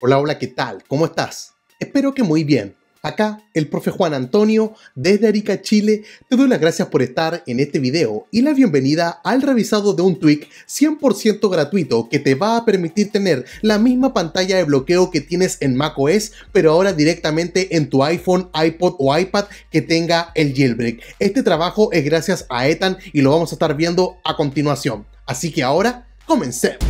Hola, hola, ¿qué tal? ¿Cómo estás? Espero que muy bien. Acá, el profe Juan Antonio, desde Arica, Chile, te doy las gracias por estar en este video y la bienvenida al revisado de un tweak 100% gratuito que te va a permitir tener la misma pantalla de bloqueo que tienes en macOS, pero ahora directamente en tu iPhone, iPod o iPad que tenga el jailbreak. Este trabajo es gracias a Ethan y lo vamos a estar viendo a continuación. Así que ahora, comencemos.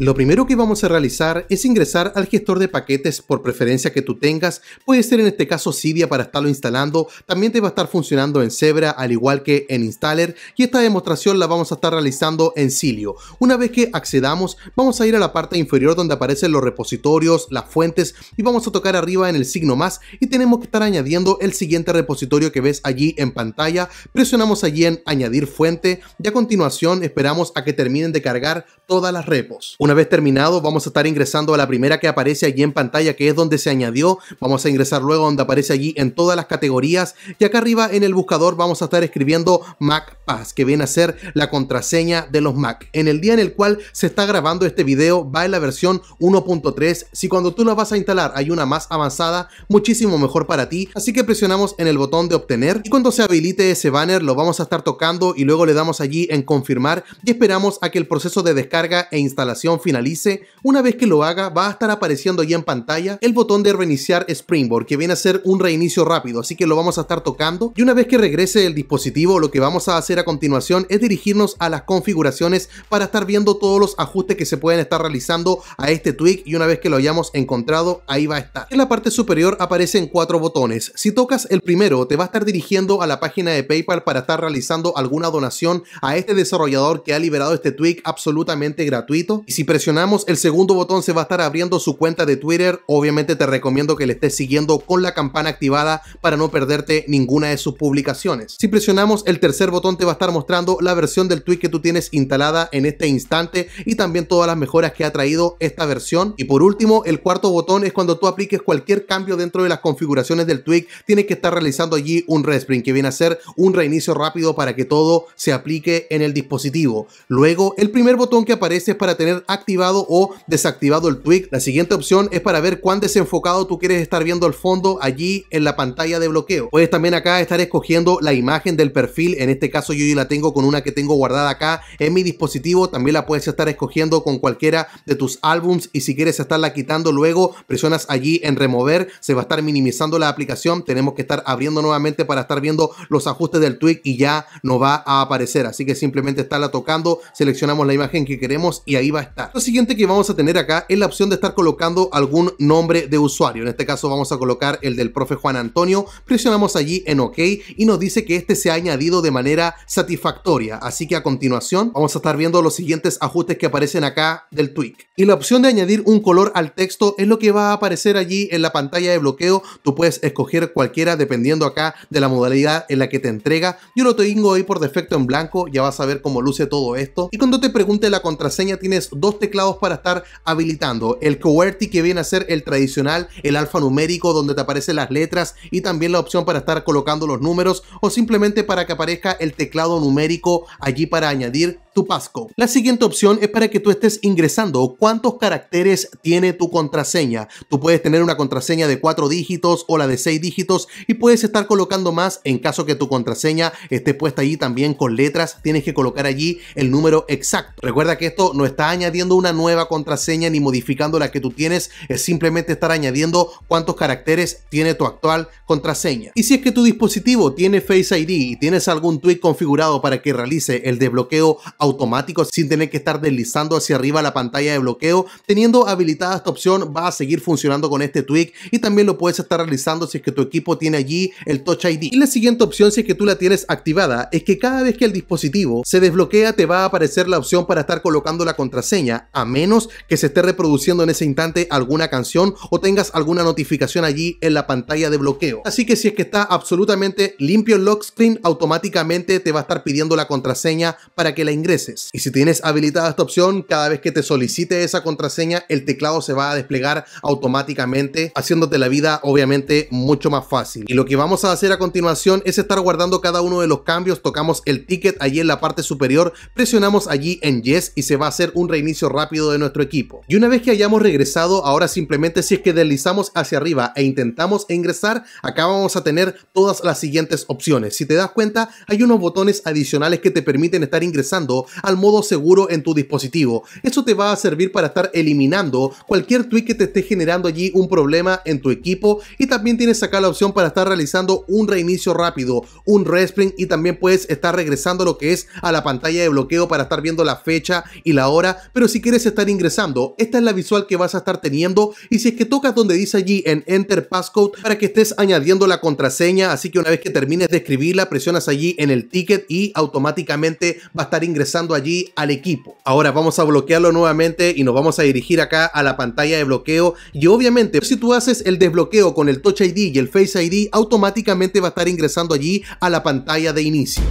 Lo primero que vamos a realizar es ingresar al gestor de paquetes por preferencia que tú tengas, puede ser en este caso Cydia para estarlo instalando, también te va a estar funcionando en Zebra al igual que en Installer y esta demostración la vamos a estar realizando en Cilio. Una vez que accedamos vamos a ir a la parte inferior donde aparecen los repositorios, las fuentes y vamos a tocar arriba en el signo más y tenemos que estar añadiendo el siguiente repositorio que ves allí en pantalla, presionamos allí en añadir fuente y a continuación esperamos a que terminen de cargar todas las repos. Una vez terminado, vamos a estar ingresando a la primera que aparece allí en pantalla, que es donde se añadió. Vamos a ingresar luego donde aparece allí en todas las categorías. Y acá arriba en el buscador vamos a estar escribiendo Mac Pass, que viene a ser la contraseña de los Mac. En el día en el cual se está grabando este video, va en la versión 1.3. Si cuando tú la vas a instalar hay una más avanzada, muchísimo mejor para ti. Así que presionamos en el botón de obtener. Y cuando se habilite ese banner, lo vamos a estar tocando y luego le damos allí en confirmar. Y esperamos a que el proceso de descarga e instalación finalice, una vez que lo haga va a estar apareciendo ahí en pantalla el botón de reiniciar Springboard, que viene a ser un reinicio rápido, así que lo vamos a estar tocando. Y una vez que regrese el dispositivo, lo que vamos a hacer a continuación es dirigirnos a las configuraciones para estar viendo todos los ajustes que se pueden estar realizando a este tweak y una vez que lo hayamos encontrado, ahí va a estar. En la parte superior aparecen cuatro botones. Si tocas el primero, te va a estar dirigiendo a la página de PayPal para estar realizando alguna donación a este desarrollador que ha liberado este tweak absolutamente gratuito. Y si presionamos el segundo botón se va a estar abriendo su cuenta de Twitter. Obviamente te recomiendo que le estés siguiendo con la campana activada para no perderte ninguna de sus publicaciones. Si presionamos el tercer botón te va a estar mostrando la versión del tweet que tú tienes instalada en este instante y también todas las mejoras que ha traído esta versión. Y por último, el cuarto botón es cuando tú apliques cualquier cambio dentro de las configuraciones del tweet, tienes que estar realizando allí un respring que viene a ser un reinicio rápido para que todo se aplique en el dispositivo. Luego, el primer botón que aparece es para tener activado o desactivado el tweak. La siguiente opción es para ver cuán desenfocado tú quieres estar viendo el fondo allí en la pantalla de bloqueo. Puedes también acá estar escogiendo la imagen del perfil. En este caso yo ya la tengo con una que tengo guardada acá en mi dispositivo. También la puedes estar escogiendo con cualquiera de tus álbums y si quieres estarla quitando luego presionas allí en remover. Se va a estar minimizando la aplicación. Tenemos que estar abriendo nuevamente para estar viendo los ajustes del tweak y ya no va a aparecer. Así que simplemente estarla tocando, seleccionamos la imagen que queremos y ahí va a estar. Lo siguiente que vamos a tener acá es la opción de estar colocando algún nombre de usuario. En este caso vamos a colocar el del profe Juan Antonio. Presionamos allí en OK y nos dice que este se ha añadido de manera satisfactoria. Así que a continuación vamos a estar viendo los siguientes ajustes que aparecen acá del tweak. Y la opción de añadir un color al texto es lo que va a aparecer allí en la pantalla de bloqueo. Tú puedes escoger cualquiera dependiendo acá de la modalidad en la que te entrega. Yo lo tengo ahí por defecto en blanco. Ya vas a ver cómo luce todo esto. Y cuando te pregunte la contraseña tienes dos teclados para estar habilitando. El QWERTY que viene a ser el tradicional, el alfanumérico donde te aparecen las letras y también la opción para estar colocando los números o simplemente para que aparezca el teclado numérico allí para añadir tu Pasco. La siguiente opción es para que tú estés ingresando cuántos caracteres tiene tu contraseña. Tú puedes tener una contraseña de cuatro dígitos o la de seis dígitos y puedes estar colocando más en caso que tu contraseña esté puesta allí también con letras. Tienes que colocar allí el número exacto. Recuerda que esto no está añadiendo una nueva contraseña ni modificando la que tú tienes, es simplemente estar añadiendo cuántos caracteres tiene tu actual contraseña. Y si es que tu dispositivo tiene Face ID y tienes algún tweet configurado para que realice el desbloqueo Automático sin tener que estar deslizando hacia arriba la pantalla de bloqueo. Teniendo habilitada esta opción va a seguir funcionando con este tweak y también lo puedes estar realizando si es que tu equipo tiene allí el Touch ID. Y la siguiente opción si es que tú la tienes activada es que cada vez que el dispositivo se desbloquea te va a aparecer la opción para estar colocando la contraseña a menos que se esté reproduciendo en ese instante alguna canción o tengas alguna notificación allí en la pantalla de bloqueo. Así que si es que está absolutamente limpio el lock screen automáticamente te va a estar pidiendo la contraseña para que la ingreses y si tienes habilitada esta opción, cada vez que te solicite esa contraseña, el teclado se va a desplegar automáticamente, haciéndote la vida obviamente mucho más fácil. Y lo que vamos a hacer a continuación es estar guardando cada uno de los cambios, tocamos el ticket allí en la parte superior, presionamos allí en Yes y se va a hacer un reinicio rápido de nuestro equipo. Y una vez que hayamos regresado, ahora simplemente si es que deslizamos hacia arriba e intentamos ingresar, acá vamos a tener todas las siguientes opciones. Si te das cuenta, hay unos botones adicionales que te permiten estar ingresando al modo seguro en tu dispositivo. Eso te va a servir para estar eliminando cualquier tweet que te esté generando allí un problema en tu equipo y también tienes acá la opción para estar realizando un reinicio rápido, un respring y también puedes estar regresando lo que es a la pantalla de bloqueo para estar viendo la fecha y la hora, pero si quieres estar ingresando, esta es la visual que vas a estar teniendo y si es que tocas donde dice allí en Enter Passcode para que estés añadiendo la contraseña, así que una vez que termines de escribirla, presionas allí en el ticket y automáticamente va a estar ingresando allí al equipo. Ahora vamos a bloquearlo nuevamente y nos vamos a dirigir acá a la pantalla de bloqueo y obviamente si tú haces el desbloqueo con el Touch ID y el Face ID automáticamente va a estar ingresando allí a la pantalla de inicio.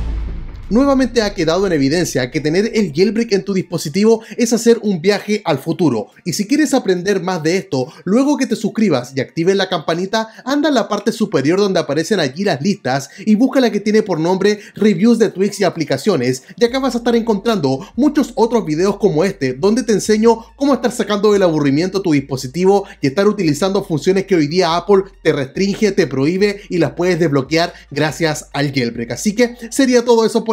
Nuevamente ha quedado en evidencia que tener el jailbreak en tu dispositivo es hacer un viaje al futuro. Y si quieres aprender más de esto, luego que te suscribas y actives la campanita, anda a la parte superior donde aparecen allí las listas y busca la que tiene por nombre Reviews de Tweaks y aplicaciones, y acá vas a estar encontrando muchos otros videos como este, donde te enseño cómo estar sacando del aburrimiento tu dispositivo y estar utilizando funciones que hoy día Apple te restringe, te prohíbe y las puedes desbloquear gracias al jailbreak. Así que sería todo eso por